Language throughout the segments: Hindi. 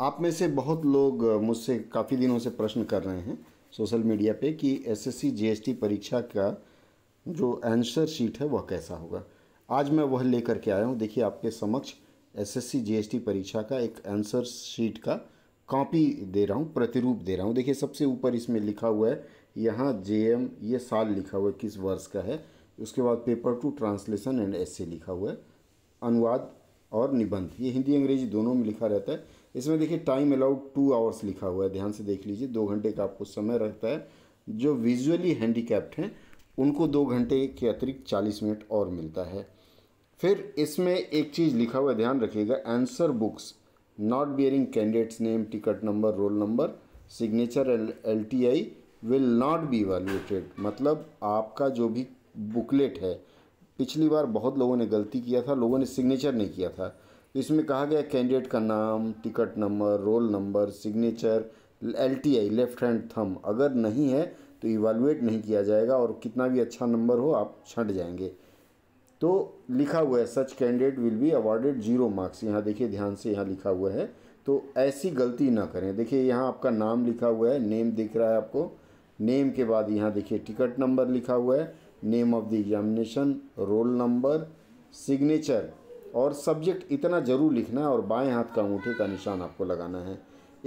आप में से बहुत लोग मुझसे काफ़ी दिनों से प्रश्न कर रहे हैं सोशल मीडिया पे कि एसएससी जीएसटी परीक्षा का जो आंसर शीट है वह कैसा होगा आज मैं वह लेकर के आया हूँ देखिए आपके समक्ष एसएससी जीएसटी परीक्षा का एक आंसर शीट का कॉपी दे रहा हूँ प्रतिरूप दे रहा हूँ देखिए सबसे ऊपर इसमें लिखा हुआ है यहाँ एम ये साल लिखा हुआ है किस वर्ष का है उसके बाद paper two translation and essay लिखा हुआ है अनुवाद और निबंध ये हिंदी अंग्रेजी दोनों में लिखा रहता है इसमें देखिए टाइम अलाउड टू आवर्स लिखा हुआ है ध्यान से देख लीजिए दो घंटे का आपको समय रहता है जो विजुअली हैंडीकैप्ड हैं उनको दो घंटे के अतिरिक्त चालीस मिनट और मिलता है फिर इसमें एक चीज़ लिखा हुआ ध्यान रखिएगा answer books not bearing candidate's name ticket number roll number signature L T I will not be valuated मतलब आपका जो भी बुकलेट है पिछली बार बहुत लोगों ने गलती किया था लोगों ने सिग्नेचर नहीं किया था इसमें कहा गया कैंडिडेट का नाम ticket number roll number signature L left hand thumb अगर नहीं है तो इवेलुएट नहीं किया जाएगा और कितना भी अच्छा नंबर हो आप छंट जाएंगे तो लिखा हुआ है such candidate will be awarded zero marks यहाँ देखिए ध्यान से यहाँ लिखा हुआ है तो ऐसी गलती ना करें देखिए यहाँ आपका नाम लिखा हुआ है नेम दिख रहा है आपको नेम के बाद यहाँ देखिए टिकट नंबर लिखा हुआ है name of the examination roll number signature और सब्जेक्ट इतना ज़रूर लिखना है और बाएं हाथ का अंगूठे का निशान आपको लगाना है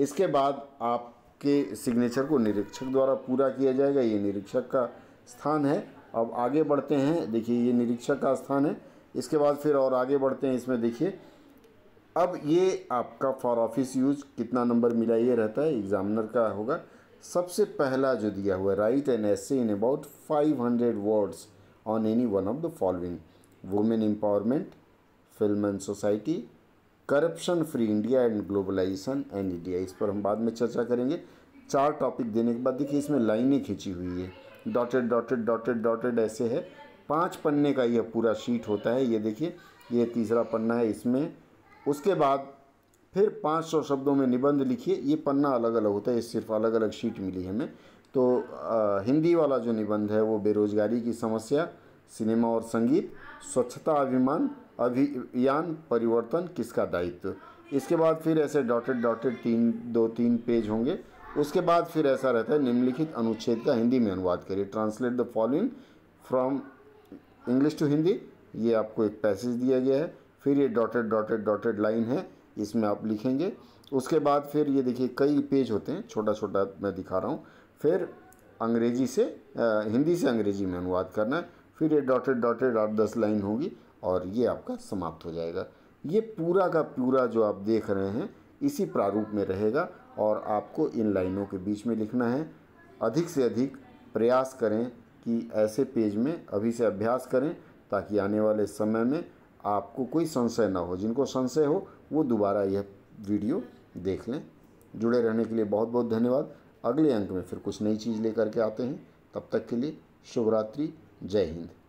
इसके बाद आपके सिग्नेचर को निरीक्षक द्वारा पूरा किया जाएगा ये निरीक्षक का स्थान है अब आगे बढ़ते हैं देखिए ये निरीक्षक का स्थान है इसके बाद फिर और आगे बढ़ते हैं इसमें देखिए अब ये आपका फॉर ऑफिस यूज कितना नंबर मिला ये रहता है एग्जामिनर का होगा सबसे पहला जो दिया हुआ है write an essay in about 500 words on any one of the following women empowerment film and society corruption free India and globalisation and India इस पर हम बाद में चर्चा करेंगे चार टॉपिक देने के बाद देखिए इसमें लाइनें खींची हुई है डॉटेड डॉटेड डॉटेड डॉटेड ऐसे है पाँच पन्ने का यह पूरा शीट होता है ये देखिए ये तीसरा पन्ना है इसमें उसके बाद फिर 500 शब्दों में निबंध लिखिए ये पन्ना अलग अलग होता है ये सिर्फ अलग अलग शीट मिली हमें तो आ, हिंदी वाला जो निबंध है वो बेरोज़गारी की समस्या सिनेमा और संगीत स्वच्छता अभिमान अभियान परिवर्तन किसका दायित्व इसके बाद फिर ऐसे डॉटेड डॉटेड तीन दो तीन पेज होंगे उसके बाद फिर ऐसा रहता है निम्नलिखित अनुच्छेद का हिंदी में अनुवाद करिए translate the following from English to Hindi ये आपको एक पैसेज दिया गया है फिर ये डॉटेड डॉटेड डॉटेड लाइन है इसमें आप लिखेंगे उसके बाद फिर ये देखिए कई पेज होते हैं छोटा छोटा मैं दिखा रहा हूँ फिर अंग्रेजी से आ, हिंदी से अंग्रेजी में अनुवाद करना है फिर ये डॉटेड डॉटेड आठ दस लाइन होगी और ये आपका समाप्त हो जाएगा ये पूरा का पूरा जो आप देख रहे हैं इसी प्रारूप में रहेगा और आपको इन लाइनों के बीच में लिखना है अधिक से अधिक प्रयास करें कि ऐसे पेज में अभी से अभ्यास करें ताकि आने वाले समय में आपको कोई संशय ना हो जिनको संशय हो वो दोबारा यह वीडियो देख लें जुड़े रहने के लिए बहुत बहुत धन्यवाद अगले अंक में फिर कुछ नई चीज़ लेकर के आते हैं तब तक के लिए शुभरात्रि Jai